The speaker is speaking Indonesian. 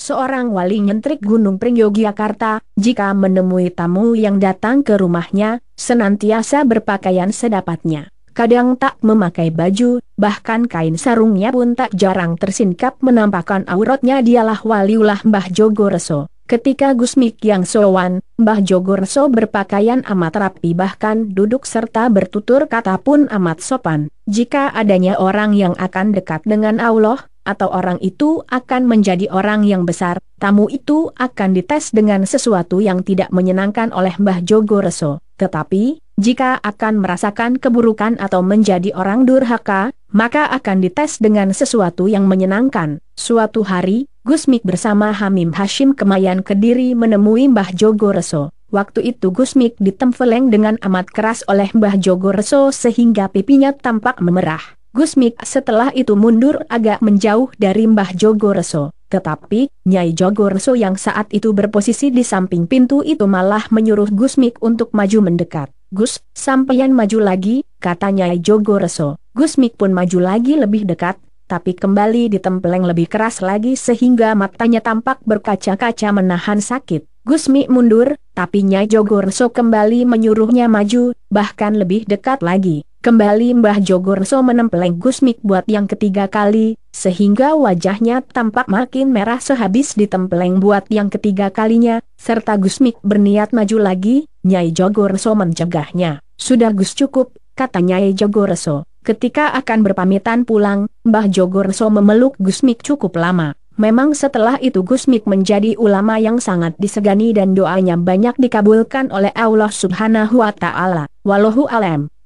Seorang wali nyentrik Gunung Pring Yogyakarta, jika menemui tamu yang datang ke rumahnya, senantiasa berpakaian sedapatnya. Kadang tak memakai baju, bahkan kain sarungnya pun tak jarang tersingkap menampakkan auratnya dialah waliullah Mbah Jogoreso. Ketika Gusmik yang sowan, Mbah Jogoreso berpakaian amat rapi bahkan duduk serta bertutur kata pun amat sopan. Jika adanya orang yang akan dekat dengan Allah, atau orang itu akan menjadi orang yang besar, tamu itu akan dites dengan sesuatu yang tidak menyenangkan oleh Mbah Jogo Reso. Tetapi, jika akan merasakan keburukan atau menjadi orang durhaka, maka akan dites dengan sesuatu yang menyenangkan. Suatu hari, Gusmik bersama Hamim Hashim Kemayan Kediri menemui Mbah Jogo Reso. Waktu itu Gusmik ditempeleng dengan amat keras oleh Mbah Jogo Reso sehingga pipinya tampak memerah. Gusmik setelah itu mundur agak menjauh dari Mbah Jogoreso, tetapi Nyai Jogoreso yang saat itu berposisi di samping pintu itu malah menyuruh Gusmik untuk maju mendekat. Gus, sampeyan maju lagi, kata Nyai Jogoreso. Gusmik pun maju lagi lebih dekat, tapi kembali ditempeleng lebih keras lagi sehingga matanya tampak berkaca-kaca menahan sakit. Gusmik mundur, tapi Nyai Jogoreso kembali menyuruhnya maju, bahkan lebih dekat lagi. Kembali Mbah Jogorso menempeleng Gusmik buat yang ketiga kali, sehingga wajahnya tampak makin merah sehabis ditempeleng buat yang ketiga kalinya, serta Gusmik berniat maju lagi, Nyai Jogorso mencegahnya. Sudah Gus cukup, kata Nyai Jogorso. Ketika akan berpamitan pulang, Mbah Jogorso memeluk Gusmik cukup lama. Memang setelah itu Gusmik menjadi ulama yang sangat disegani dan doanya banyak dikabulkan oleh Allah subhanahu wa ta'ala. Wallahu alam.